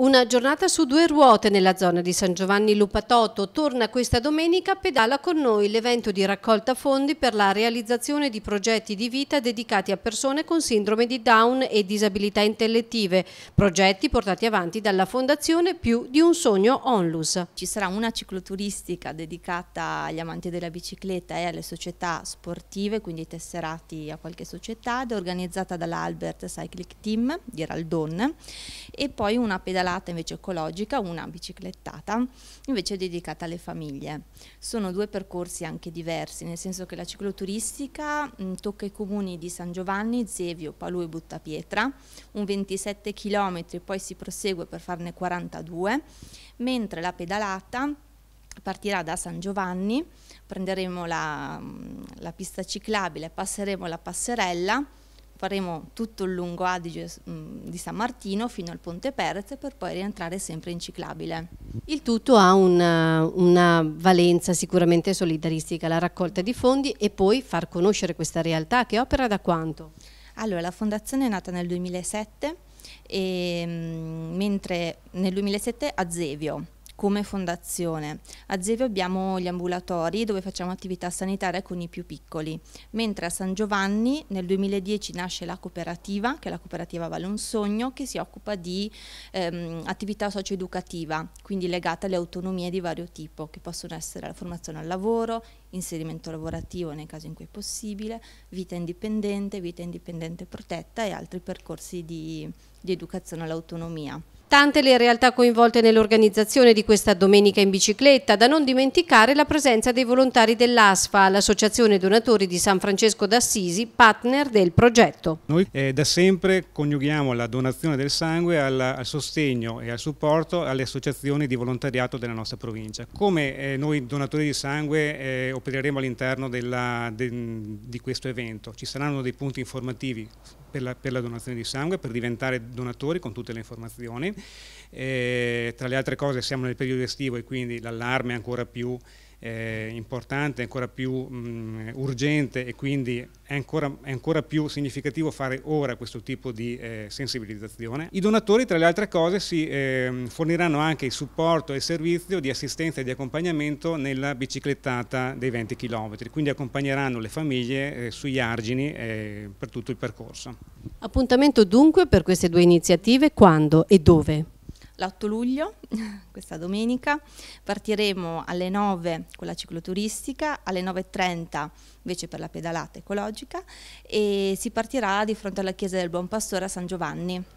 Una giornata su due ruote nella zona di San Giovanni Lupatotto torna questa domenica Pedala con noi l'evento di raccolta fondi per la realizzazione di progetti di vita dedicati a persone con sindrome di Down e disabilità intellettive, progetti portati avanti dalla fondazione più di un sogno Onlus. Ci sarà una cicloturistica dedicata agli amanti della bicicletta e alle società sportive, quindi tesserati a qualche società, ed è organizzata dall'Albert Cyclic Team di Raldon e poi una pedalata invece ecologica, una biciclettata invece dedicata alle famiglie. Sono due percorsi anche diversi, nel senso che la cicloturistica mh, tocca i comuni di San Giovanni, Zevio, Palù e Buttapietra, un 27 km poi si prosegue per farne 42, mentre la pedalata partirà da San Giovanni, prenderemo la, la pista ciclabile, passeremo la passerella faremo tutto il lungo Adige mm, di San Martino fino al Ponte Perez per poi rientrare sempre in ciclabile. Il tutto ha una, eh, una, valenza sicuramente solidaristica, la raccolta di fondi e poi far conoscere questa realtà che opera da quanto? Allora, la fondazione è nata nel 2007, e, mm, mentre nel 2007 a Zevio, come fondazione. A Zevio abbiamo gli ambulatori dove facciamo attività sanitaria con i più piccoli, mentre a San Giovanni nel 2010 nasce la cooperativa, che è la cooperativa Vale un Sogno, che si occupa di ehm, attività socioeducativa, quindi legata alle autonomie di vario tipo, che possono essere la formazione al lavoro, inserimento lavorativo nel caso in cui è possibile, vita indipendente, vita indipendente protetta e altri percorsi di, di educazione all'autonomia. Tante le realtà coinvolte nell'organizzazione di questa domenica in bicicletta, da non dimenticare la presenza dei volontari dell'ASFA, l'Associazione Donatori di San Francesco d'Assisi, partner del progetto. Noi eh, da sempre coniughiamo la donazione del sangue al, al, sostegno e al supporto alle associazioni di volontariato della nostra provincia. Come eh, noi donatori di sangue eh, opereremo all'interno de, di questo evento? Ci saranno dei punti informativi per la, per la donazione di sangue, per diventare donatori con tutte le informazioni e, tra le altre cose siamo nel periodo estivo e quindi l'allarme è ancora più eh, importante, ancora più mh, mm, urgente e quindi è ancora, è ancora, più significativo fare ora questo tipo di eh, sensibilizzazione. I donatori tra le altre cose si eh, forniranno anche il supporto e il servizio di assistenza e di accompagnamento nella biciclettata dei 20 km, quindi accompagneranno le famiglie eh, sugli argini eh, per tutto il percorso. Appuntamento dunque per queste due iniziative quando e dove? l'8 luglio, questa domenica, partiremo alle 9 con la cicloturistica, alle 9.30 invece per la pedalata ecologica e si partirà di fronte alla chiesa del Buon Pastore a San Giovanni